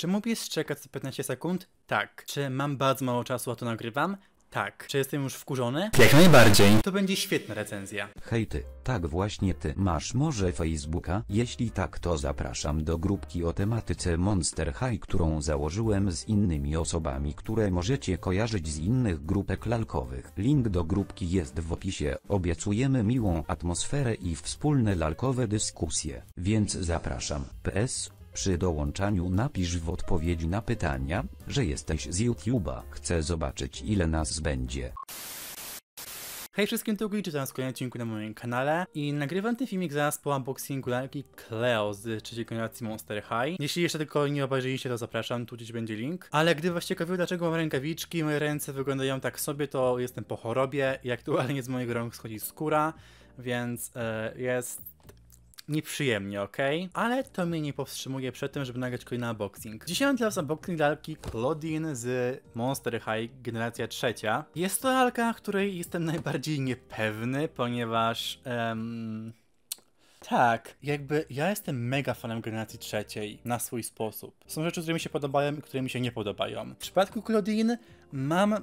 Czy mógłbyś czekać 15 sekund? Tak. Czy mam bardzo mało czasu, a to nagrywam? Tak. Czy jestem już wkurzony? Jak najbardziej. To będzie świetna recenzja. Hej ty, tak właśnie ty masz może Facebooka? Jeśli tak to zapraszam do grupki o tematyce Monster High, którą założyłem z innymi osobami, które możecie kojarzyć z innych grupek lalkowych. Link do grupki jest w opisie. Obiecujemy miłą atmosferę i wspólne lalkowe dyskusje, więc zapraszam. PS przy dołączaniu napisz w odpowiedzi na pytania, że jesteś z YouTube'a. Chcę zobaczyć ile nas będzie. Hej wszystkim, tu Gui, czytam z kolejnym odcinku na moim kanale i nagrywam ten filmik zaraz po unboxingu lalki Cleo z trzeciej generacji Monster High. Jeśli jeszcze tylko nie obejrzeliście, to zapraszam, tu gdzieś będzie link. Ale gdy was ciekawiło, dlaczego mam rękawiczki, moje ręce wyglądają tak sobie, to jestem po chorobie i aktualnie z mojego rąk schodzi skóra, więc e, jest nieprzyjemnie, ok? Ale to mnie nie powstrzymuje przed tym, żeby nagrać kolejny unboxing. Dzisiaj mam dla was unboxing lalki Claudine z Monster High generacja trzecia. Jest to lalka, której jestem najbardziej niepewny, ponieważ... Um... Tak, jakby ja jestem mega fanem generacji trzeciej na swój sposób. Są rzeczy, które mi się podobają i które mi się nie podobają. W przypadku Claudine mam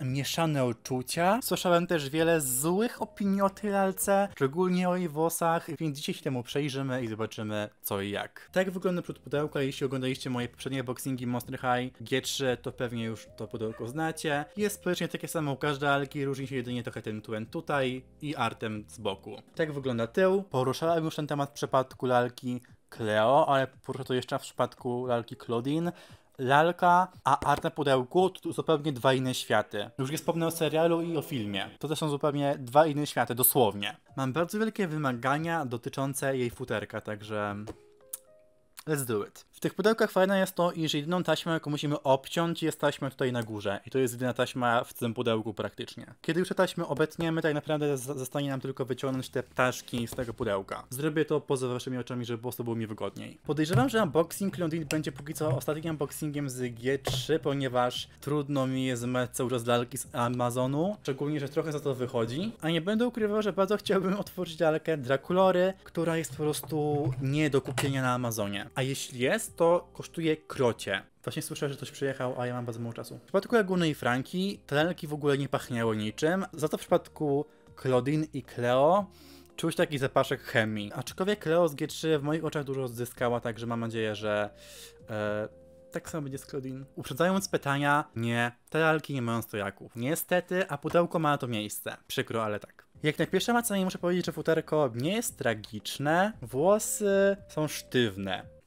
mieszane uczucia. Słyszałem też wiele złych opinii o tej lalce, szczególnie o jej włosach, więc dzisiaj się temu przejrzymy i zobaczymy co i jak. Tak wygląda przód pudełka, jeśli oglądaliście moje poprzednie boxingi Monster High G3, to pewnie już to pudełko znacie. Jest praktycznie takie samo u każdej lalki, różni się jedynie trochę tym tłem tutaj i artem z boku. Tak wygląda tył. Poruszałem już ten temat w przypadku lalki Cleo, ale poruszę to jeszcze w przypadku lalki Claudine lalka, a art na pudełku to zupełnie dwa inne światy. Już nie wspomnę o serialu i o filmie. To też są zupełnie dwa inne światy, dosłownie. Mam bardzo wielkie wymagania dotyczące jej futerka, także let's do it. W tych pudełkach fajne jest to, iż jedyną taśmę, jaką musimy obciąć, jest taśma tutaj na górze. I to jest jedyna taśma w tym pudełku praktycznie. Kiedy już te taśmy obetniemy, tak naprawdę zostanie nam tylko wyciągnąć te ptaszki z tego pudełka. Zrobię to poza waszymi oczami, żeby po było mi wygodniej. Podejrzewam, że unboxing Londyn będzie póki co ostatnim unboxingiem z G3, ponieważ trudno mi jest mać cały czas lalki z Amazonu. Szczególnie, że trochę za to wychodzi. A nie będę ukrywał, że bardzo chciałbym otworzyć lalkę Draculory, która jest po prostu nie do kupienia na Amazonie. A jeśli jest, to kosztuje krocie. Właśnie słyszę, że ktoś przyjechał, a ja mam bardzo mało czasu. W przypadku Laguny i Franki te w ogóle nie pachniały niczym, za to w przypadku Claudine i Cleo czuć taki zapaszek chemii. Aczkolwiek Cleo z G3 w moich oczach dużo zyskała, także mam nadzieję, że e, tak samo będzie z Claudine. Uprzedzając pytania, nie, te lalki nie mają stojaków. Niestety, a pudełko ma to miejsce. Przykro, ale tak. Jak na pierwsze macanie muszę powiedzieć, że futerko nie jest tragiczne, włosy są sztywne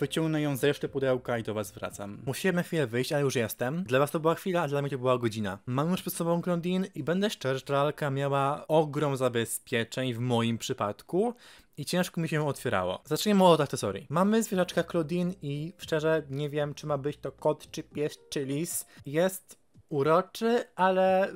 Wyciągnę ją z reszty pudełka i do was wracam. Musimy chwilę wyjść, ale już jestem. Dla was to była chwila, a dla mnie to była godzina. Mam już przed sobą Grondin i będę szczerze, że lalka miała ogrom zabezpieczeń w moim przypadku i ciężko mi się otwierało. Zaczniemy od akcesorii. Mamy zwierzaczka Claudine i szczerze nie wiem, czy ma być to kot, czy pies, czy lis. Jest uroczy, ale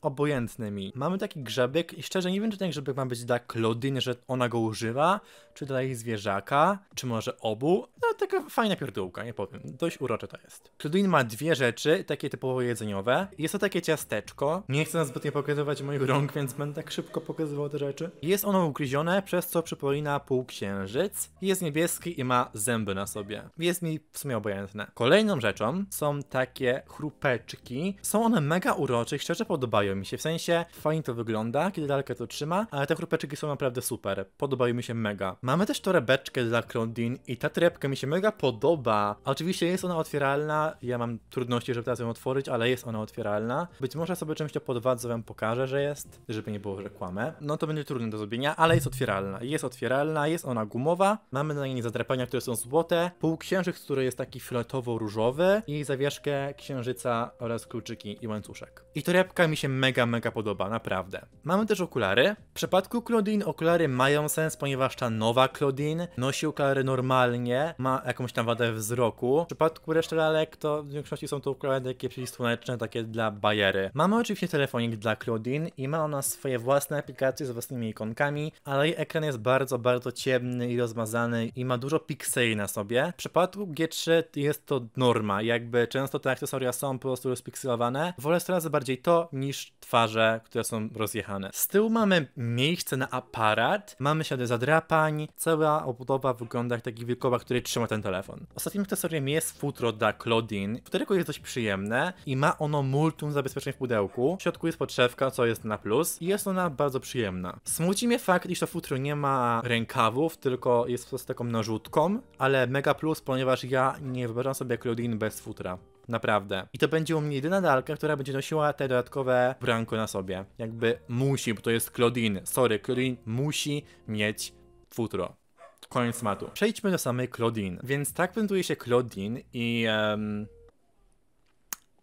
obojętny mi. Mamy taki grzebiek i szczerze nie wiem, czy ten grzebiek ma być dla Claudine, że ona go używa, czy dla ich zwierzaka, czy może obu. No taka fajna pierdółka, nie powiem. Dość urocze to jest. Claudine ma dwie rzeczy, takie typowo jedzeniowe. Jest to takie ciasteczko. Nie chcę zbytnio pokazywać moich rąk, więc będę tak szybko pokazywał te rzeczy. Jest ono ugryzione, przez co przypomina półksiężyc. Jest niebieski i ma zęby na sobie. Jest mi w sumie obojętne. Kolejną rzeczą są takie chrupeczki. Są one mega urocze i szczerze podobają mi się. W sensie fajnie to wygląda, kiedy dalkę to trzyma, ale te chrupeczki są naprawdę super. Podobają mi się mega. Mamy też torebeczkę dla Klondin i ta torebka mi się mega podoba. Oczywiście jest ona otwieralna, ja mam trudności, żeby teraz ją otworzyć, ale jest ona otwieralna. Być może sobie czymś to podwadzę, wam pokażę, że jest, żeby nie było, że kłamę. No to będzie trudne do zrobienia, ale jest otwieralna. Jest otwieralna, jest ona gumowa, mamy na niej zadrapania, które są złote, półksiężyc, który jest taki fioletowo-różowy i zawieszkę księżyca oraz kluczyki i łańcuszek. I torebka mi się mega, mega podoba, naprawdę. Mamy też okulary. W przypadku Klondin okulary mają sens, ponieważ ta nowa nowa Claudine nosi okulary normalnie, ma jakąś tam wadę wzroku. W przypadku reszty lalek to w większości są to okulary takie przeciwsłoneczne, takie dla bajery. Mamy oczywiście telefonik dla Claudine i ma ona swoje własne aplikacje z własnymi ikonkami, ale jej ekran jest bardzo, bardzo ciemny i rozmazany i ma dużo pikseli na sobie. W przypadku G3 jest to norma, jakby często te akcesoria są po prostu rozpikselowane. Wolę coraz bardziej to niż twarze, które są rozjechane. Z tyłu mamy miejsce na aparat, mamy ślady zadrapań, cała obudowa wygląda jak taki wilkołak, który trzyma ten telefon. Ostatnim akcesorium jest futro dla Claudine, którego jest dość przyjemne i ma ono multum zabezpieczeń w pudełku. W środku jest podszewka, co jest na plus i jest ona bardzo przyjemna. Smuci mnie fakt, iż to futro nie ma rękawów, tylko jest po prostu taką narzutką, ale mega plus, ponieważ ja nie wyobrażam sobie Claudine bez futra. Naprawdę. I to będzie u mnie jedyna dalka, która będzie nosiła te dodatkowe branko na sobie. Jakby musi, bo to jest Claudine. Sorry, Claudine musi mieć futro. Koniec matu. Przejdźmy do samej Claudine. Więc tak prezentuje się Claudine i... Um,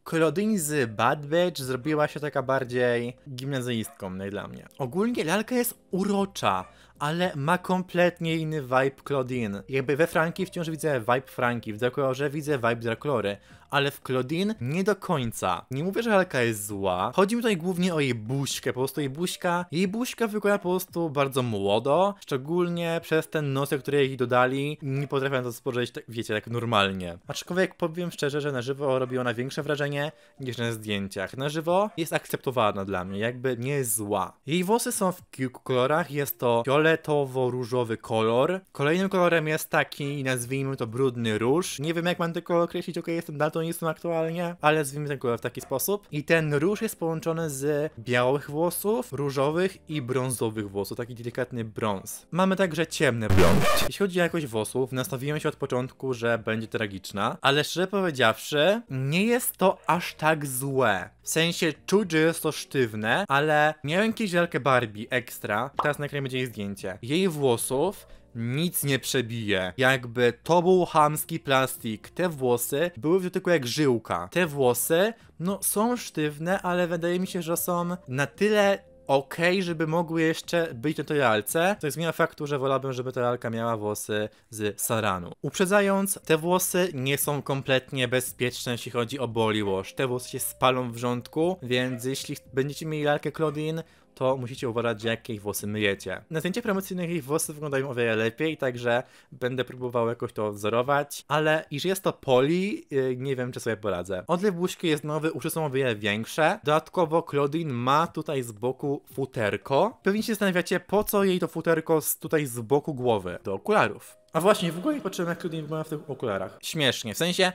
Claudine z Bad Batch zrobiła się taka bardziej gimnazjalistką, najdla no mnie. Ogólnie lalka jest urocza ale ma kompletnie inny vibe Claudine. Jakby we Franki wciąż widzę vibe Franki, w Dracolorze widzę vibe Dracolory, ale w Claudine nie do końca. Nie mówię, że Halka jest zła, chodzi mi tutaj głównie o jej buźkę, po prostu jej buźka, jej buźka wygląda po prostu bardzo młodo, szczególnie przez ten nosek, który jej dodali, nie potrafię na to spojrzeć, tak, wiecie, tak normalnie. Aczkolwiek powiem szczerze, że na żywo robi ona większe wrażenie niż na zdjęciach. Na żywo jest akceptowalna dla mnie, jakby nie jest zła. Jej włosy są w kilku kolorach, jest to fiolet, fioletowo-różowy kolor. Kolejnym kolorem jest taki, nazwijmy to brudny róż. Nie wiem jak mam tylko określić, ok, jestem daltonistą aktualnie, ale nazwijmy ten kolor w taki sposób. I ten róż jest połączony z białych włosów, różowych i brązowych włosów, taki delikatny brąz. Mamy także ciemny brąz. Jeśli chodzi o jakość włosów, nastawiłem się od początku, że będzie tragiczna, ale szczerze powiedziawszy, nie jest to aż tak złe. W sensie czuć, że jest to sztywne, ale miałem kiedyś żelkę Barbie ekstra, teraz nakrywam jej zdjęcie momencie. Jej włosów nic nie przebije. Jakby to był hamski plastik. Te włosy były tylko jak żyłka. Te włosy, no są sztywne, ale wydaje mi się, że są na tyle ok, żeby mogły jeszcze być na tej To jest zmienia faktu, że wolałbym, żeby ta miała włosy z saranu. Uprzedzając, te włosy nie są kompletnie bezpieczne, jeśli chodzi o boli wash. Te włosy się spalą w rządku, więc jeśli będziecie mieli lalkę Claudine, to musicie uważać, jakie ich włosy myjecie. Na zdjęciach promocyjnych ich włosy wyglądają o wiele lepiej, także będę próbował jakoś to odzorować, ale iż jest to poli, y, nie wiem, czy sobie poradzę. Odlew buźki jest nowy, uszy są o wiele większe. Dodatkowo Claudine ma tutaj z boku futerko. Pewnie się zastanawiacie, po co jej to futerko z, tutaj z boku głowy do okularów. A właśnie, w ogóle nie patrzyłem, jak Claudine wygląda w tych okularach. Śmiesznie, w sensie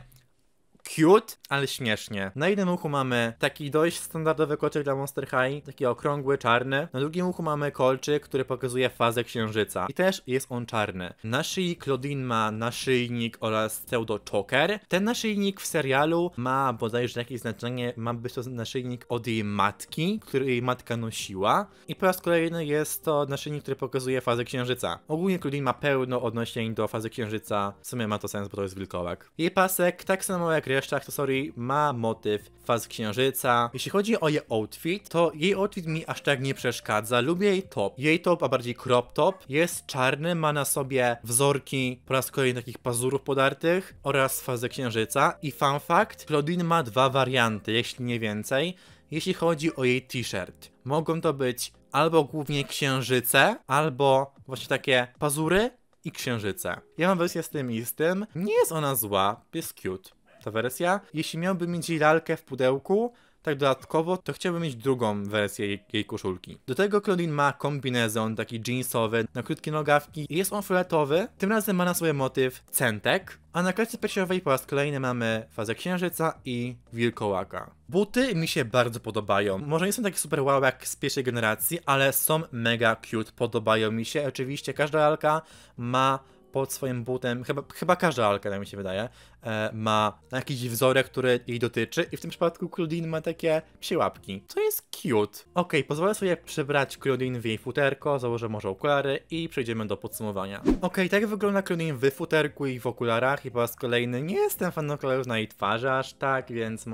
cute, ale śmiesznie. Na jednym uchu mamy taki dość standardowy kolczyk dla Monster High, taki okrągły, czarny. Na drugim uchu mamy kolczyk, który pokazuje fazę księżyca i też jest on czarny. Na szyi Claudine ma naszyjnik oraz pseudo choker. Ten naszyjnik w serialu ma bodajże jakieś znaczenie, ma być to naszyjnik od jej matki, który jej matka nosiła. I po raz kolejny jest to naszyjnik, który pokazuje fazę księżyca. Ogólnie Claudine ma pełno odnosień do fazy księżyca, w sumie ma to sens, bo to jest wilkołak. Jej pasek tak samo jak to akcesorii ma motyw faz księżyca. Jeśli chodzi o jej outfit, to jej outfit mi aż tak nie przeszkadza. Lubię jej top. Jej top, a bardziej crop top, jest czarny, ma na sobie wzorki po raz kolejny takich pazurów podartych oraz fazę księżyca. I fun fact, Claudine ma dwa warianty, jeśli nie więcej, jeśli chodzi o jej t-shirt. Mogą to być albo głównie księżyce, albo właśnie takie pazury i księżyce. Ja mam wersję z tym i z tym. Nie jest ona zła, jest cute ta wersja. Jeśli miałbym mieć jej lalkę w pudełku, tak dodatkowo, to chciałbym mieć drugą wersję jej, jej koszulki. Do tego Claudine ma kombinezon taki jeansowy na krótkie nogawki jest on fioletowy. Tym razem ma na sobie motyw centek, a na klatce piersiowej po raz kolejny mamy fazę księżyca i wilkołaka. Buty mi się bardzo podobają. Może nie są takie super wow jak z pierwszej generacji, ale są mega cute, podobają mi się. Oczywiście każda lalka ma pod swoim butem, chyba, chyba każda lalka, tak mi się wydaje, e, ma jakiś wzorek, który jej dotyczy i w tym przypadku Claudine ma takie psie łapki, co jest cute. Ok, pozwolę sobie przebrać Claudine w jej futerko, założę może okulary i przejdziemy do podsumowania. Ok, tak wygląda Claudine w futerku i w okularach i po raz kolejny nie jestem fanem okularów na jej twarzy aż tak, więc...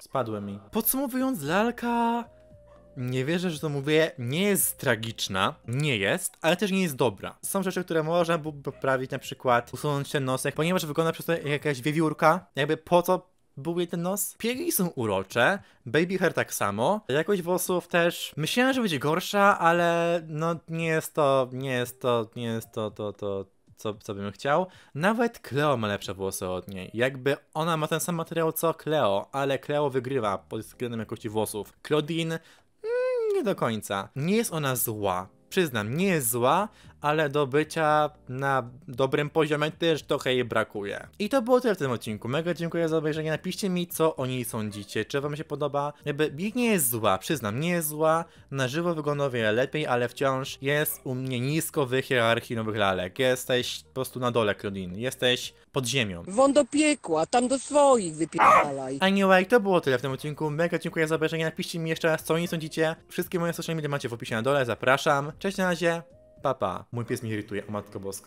Spadły mi. Podsumowując, lalka nie wierzę, że to mówię, nie jest tragiczna, nie jest, ale też nie jest dobra. Są rzeczy, które można by poprawić, na przykład usunąć ten nosek, ponieważ wygląda przez to jakaś wiewiórka, jakby po co jej ten nos. Piegi są urocze, baby hair tak samo, jakość włosów też. Myślałem, że będzie gorsza, ale no nie jest to, nie jest to, nie jest to, to, to, co, co bym chciał. Nawet Cleo ma lepsze włosy od niej. Jakby ona ma ten sam materiał co Cleo, ale Cleo wygrywa pod względem jakości włosów. Claudine nie do końca. Nie jest ona zła. Przyznam, nie jest zła, ale do bycia na dobrym poziomie też trochę jej brakuje. I to było tyle w tym odcinku. Mega dziękuję za obejrzenie. Napiszcie mi, co o niej sądzicie, czy wam się podoba. Jakby Big nie jest zła, przyznam, nie jest zła. Na żywo wygląda wiele lepiej, ale wciąż jest u mnie nisko w hierarchii nowych lalek. Jesteś po prostu na dole, Krudin. Jesteś pod ziemią. Won do piekła, tam do swoich wypierdalaj. Anyway, to było tyle w tym odcinku. Mega dziękuję za obejrzenie. Napiszcie mi jeszcze raz, co o niej sądzicie. Wszystkie moje social media macie w opisie na dole. Zapraszam. Cześć na razie papa, mój pies mnie irytuje, o matko boska.